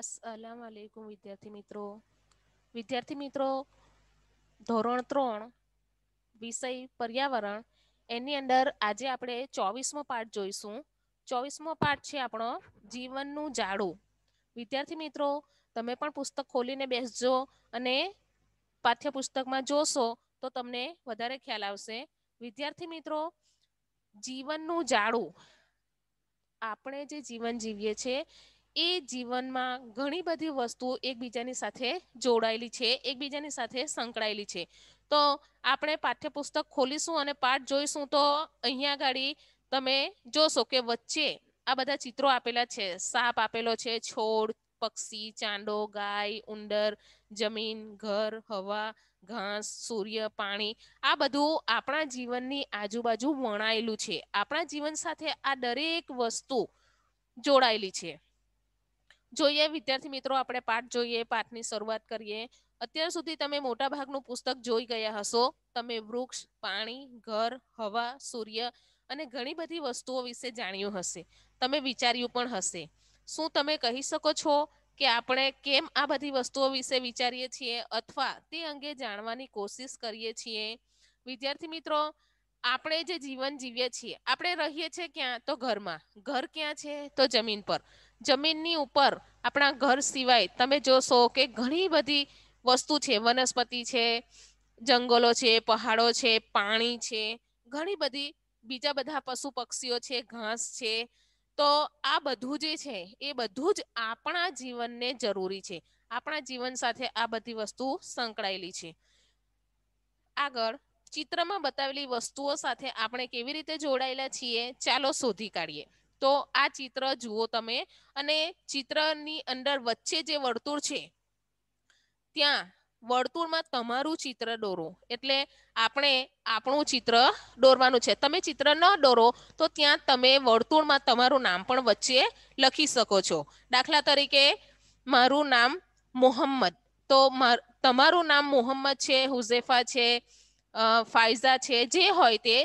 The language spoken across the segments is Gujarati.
અસલામ આલેકુમ વિદ્યાર્થી મિત્રો વિદ્યાર્થી મિત્રો ધોરણ ત્રણ વિષય પર્યાવરણ એની અંદર આજે આપણે ચોવીસમો પાઠ જોઈશું ચોવીસમો પાઠ છે આપણો જીવનનું જાડું વિદ્યાર્થી મિત્રો તમે પણ પુસ્તક ખોલીને બેસજો અને પાઠ્યપુસ્તકમાં જોશો તો તમને વધારે ખ્યાલ આવશે વિદ્યાર્થી મિત્રો જીવનનું જાડું આપણે જે જીવન જીવીએ છીએ એ જીવનમાં ઘણી બધી વસ્તુઓ એકબીજાની સાથે જોડાયેલી છે એકબીજાની સાથે સંકળાયેલી છે તો આપણે પાઠ્યપુસ્તક ખોલીશું અને પાઠ જોઈશું તો અહીંયા ગાડી તમે જોશો કે વચ્ચે આ બધા ચિત્રો આપેલા છે સાપ આપેલો છે છોડ પક્ષી ચાંદો ગાય ઉંદર જમીન ઘર હવા ઘાસ સૂર્ય પાણી આ બધું આપણા જીવનની આજુબાજુ વણાયેલું છે આપણા જીવન સાથે આ દરેક વસ્તુ જોડાયેલી છે જોઈએ વિદ્યાર્થી મિત્રો આપણે પાઠ જોઈએ પાઠની શરૂઆત કરીએ અત્યાર સુધી તમે મોટા ભાગનું પુસ્તક જોઈ ગયા હશો તમે વૃક્ષ પાણી ઘર હવા સૂર્ય અને ઘણી બધી વસ્તુઓ વિશે જાણ્યું હશે તમે વિચાર્યું પણ હશે શું તમે કહી શકો છો કે આપણે કેમ આ બધી વસ્તુઓ વિશે વિચારીએ છીએ અથવા તે અંગે જાણવાની કોશિશ કરીએ છીએ વિદ્યાર્થી મિત્રો આપણે જે જીવન જીવીએ છીએ આપણે રહીએ છીએ ક્યાં તો ઘરમાં ઘર ક્યાં છે તો જમીન પર જમીનની ઉપર આપણા ઘર સિવાય તમે જોશો કે ઘણી બધી વસ્તુ છે વનસ્પતિ છે જંગલો છે પહાડો છે પાણી છે ઘણી બધી બીજા બધા પશુ પક્ષીઓ છે ઘાસ છે તો આ બધું જે છે એ બધું જ આપણા જીવનને જરૂરી છે આપણા જીવન સાથે આ બધી વસ્તુ સંકળાયેલી છે આગળ ચિત્રમાં બતાવેલી વસ્તુઓ સાથે આપણે કેવી રીતે જોડાયેલા છીએ ચાલો શોધી કાઢીએ તો આ ચિત્ર જુઓ તમે અને ચિત્રની અંદર વચ્ચે જે વર્તુળ છે ત્યાં વર્તુળમાં તમારું ચિત્ર દોરો એટલે આપણે આપણું ચિત્ર દોરવાનું છે તમે ચિત્ર ન દોરો તો ત્યાં તમે વર્તુળમાં તમારું નામ પણ વચ્ચે લખી શકો છો દાખલા તરીકે મારું નામ મોહમ્મદ તો તમારું નામ મોહમ્મદ છે હુઝેફા છે ફાયદા છે જે હોય તે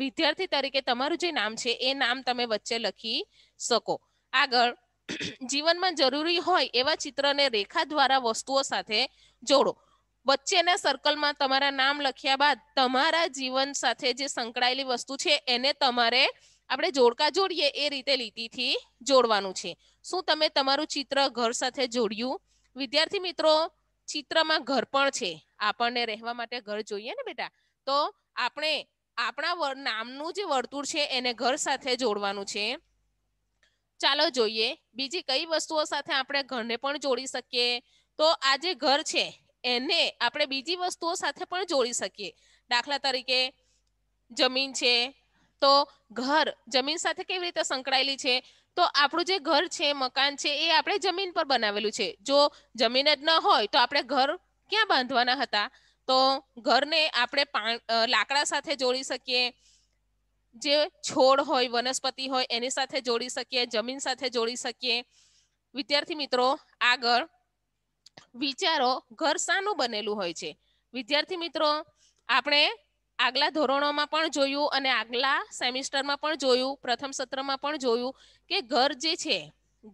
વિદ્યાર્થી તરીકે તમારું જે નામ છે એ નામ તમે વચ્ચે લખી શકો આગળ જીવનમાં જરૂરી હોય એવા ચિત્રને રેખા દ્વારા વસ્તુઓ સાથે જોડો વચ્ચેના સર્કલમાં તમારા નામ લખ્યા બાદ તમારા જીવન સાથે જે સંકળાયેલી વસ્તુ છે એને તમારે આપણે જોડકા જોડીએ એ રીતે લીટીથી જોડવાનું છે શું તમે તમારું ચિત્ર ઘર સાથે જોડ્યું વિદ્યાર્થી મિત્રો ચિત્રમાં ઘર પણ છે આપણને રહેવા માટે ઘર જોઈએ ને બેટા તો આપણે આપણા નામનું જે વર્તુળ છે એને ઘર સાથે જોડવાનું છે ચાલો જોઈએ બીજી કઈ વસ્તુઓ સાથે આપણે ઘરને પણ જોડી શકીએ તો આ જે ઘર છે એને આપણે બીજી વસ્તુઓ સાથે પણ જોડી શકીએ દાખલા તરીકે જમીન છે તો ઘર જમીન સાથે કેવી રીતે સંકળાયેલી છે તો આપણું જે ઘર છે મકાન છે એ આપણે જમીન પર બનાવેલું છે જો જમીન જ ન હોય તો આપણે ઘર ક્યાં બાંધવાના હતા તો ઘરને આપણે લાકડા સાથે જોડી શકીએ જે છોડ હોય વનસ્પતિ હોય એની સાથે જોડી શકીએ જમીન સાથે જોડી શકીએ વિદ્યાર્થી મિત્રો આગળ વિચારો ઘર શાનું બનેલું હોય છે વિદ્યાર્થી મિત્રો આપણે આગલા ધોરણોમાં પણ જોયું અને આગલા સેમિસ્ટરમાં પણ જોયું પ્રથમ સત્રમાં પણ જોયું કે ઘર જે છે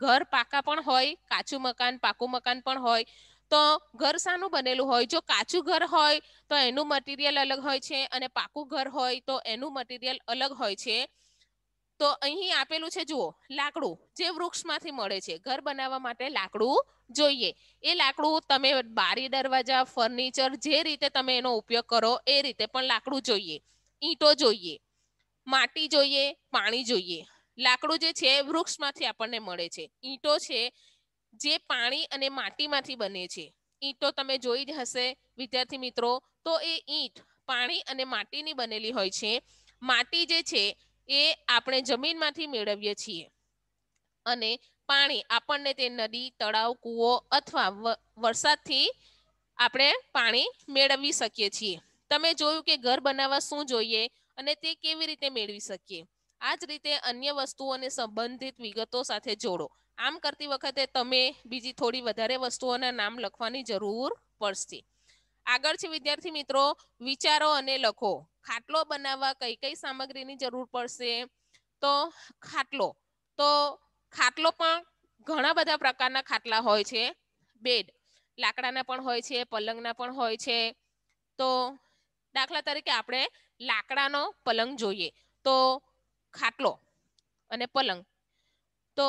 ઘર પાકા પણ હોય કાચું મકાન પાકું મકાન પણ હોય તો ઘર શાનું બનેલું હોય જો કાચું ઘર હોય તો એનું મટીરિયલ અલગ હોય છે અને પાકું ઘર હોય તો એનું મટીરિયલ અલગ હોય છે તો અહીં આપેલું છે જુઓ લાકડું જે વૃક્ષમાંથી મળે છે ઘર બનાવવા માટે લાકડું જોઈએ એ લાકડું તમે બારી દરવાજા ફર્નિચર જે રીતે તમે એનો ઉપયોગ કરો એ રીતે પણ લાકડું જોઈએ ઈંટો જોઈએ માટી જોઈએ પાણી જોઈએ લાકડું જે છે વૃક્ષમાંથી આપણને મળે છે ઈંટો છે જે પાણી અને માટીમાંથી બને છે ઈંટો તમે જોઈ જ હશે વિદ્યાર્થી મિત્રો તો એ ઈંટ પાણી અને માટીની બનેલી હોય છે માટી જે છે એ આપણે જમીનમાંથી મેળવીએ છીએ અને પાણી આપણને તે નદી તળાવ કૂવો અથવા વરસાદથી આપણે પાણી મેળવી શકીએ છીએ તમે જોયું કે ઘર બનાવવા શું જોઈએ અને તે કેવી રીતે મેળવી શકીએ આ જ રીતે અન્ય વસ્તુઓને સંબંધિત વિગતો સાથે જોડો આમ કરતી વખતે તમે બીજી થોડી વધારે વસ્તુઓના નામ લખવાની જરૂર પડશે આગળ છે વિદ્યાર્થી મિત્રો વિચારો અને લખો ખાટલો બનાવવા કઈ કઈ સામગ્રીની જરૂર પડશે તો ખાટલો તો ખાટલો પણ ઘણા બધા પ્રકારના ખાટલા હોય છે બેડ લાકડાના પણ હોય છે પલંગના પણ હોય છે તો દાખલા તરીકે આપણે લાકડાનો પલંગ જોઈએ તો ખાટલો અને પલંગ તો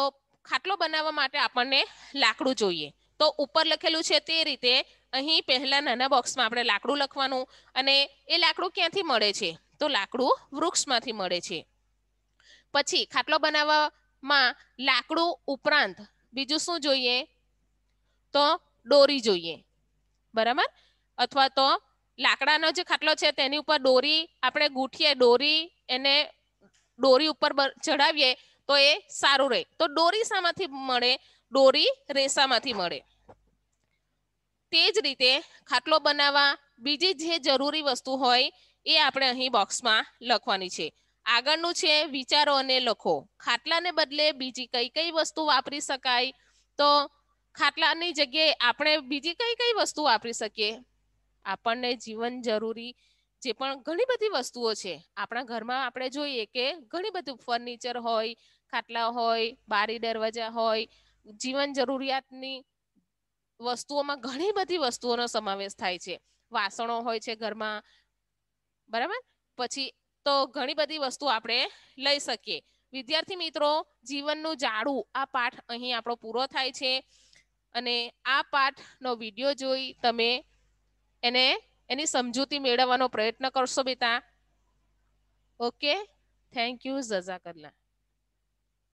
ખાટલો બનાવવા માટે આપણને લાકડું જોઈએ તો ઉપર લખેલું છે તે રીતે અહીં પહેલા નાના બોક્સમાં આપણે લાકડું લખવાનું અને એ લાકડું ક્યાંથી મળે છે તો લાકડું વૃક્ષમાંથી મળે છે પછી ખાટલો બનાવવામાં લાકડું ઉપરાંત બીજું શું જોઈએ તો દોરી જોઈએ બરાબર અથવા તો લાકડાનો જે ખાટલો છે તેની ઉપર દોરી આપણે ગૂંઠીએ દોરી એને દોરી ઉપર ચડાવીએ તો એ સારું રહે તો દોરી શામાંથી મળે દોરી રેસામાંથી મળે તે જ રીતે ખાટલો બનાવવા બીજી જે જરૂરી વસ્તુ હોય એ આપણે અહીં બોક્સમાં લખવાની છે આગળનું છે વિચારો અને લખો ખાટલાને બદલે બીજી કઈ કઈ વસ્તુ વાપરી શકાય તો ખાટલાની જગ્યાએ આપણે બીજી કઈ કઈ વસ્તુ વાપરી શકીએ આપણને જીવન જરૂરી જે પણ ઘણી બધી વસ્તુઓ છે આપણા ઘરમાં આપણે જોઈએ કે ઘણી બધું ફર્નિચર હોય ખાટલા હોય બારી દરવાજા હોય જીવન જરૂરિયાતની વસ્તુઓમાં ઘણી બધી વસ્તુઓનો સમાવેશ થાય છે વાસણો હોય છે ઘરમાં બરાબર પછી તો ઘણી બધી વસ્તુ આપણે લઈ શકીએ વિદ્યાર્થી મિત્રો જીવનનું જાડું આ પાઠ અહીં આપણો પૂરો થાય છે અને આ પાઠનો વિડીયો જોઈ તમે એને એની સમજૂતી મેળવવાનો પ્રયત્ન કરશો બેટા ઓકે થેન્ક યુ જઝાકલ્લા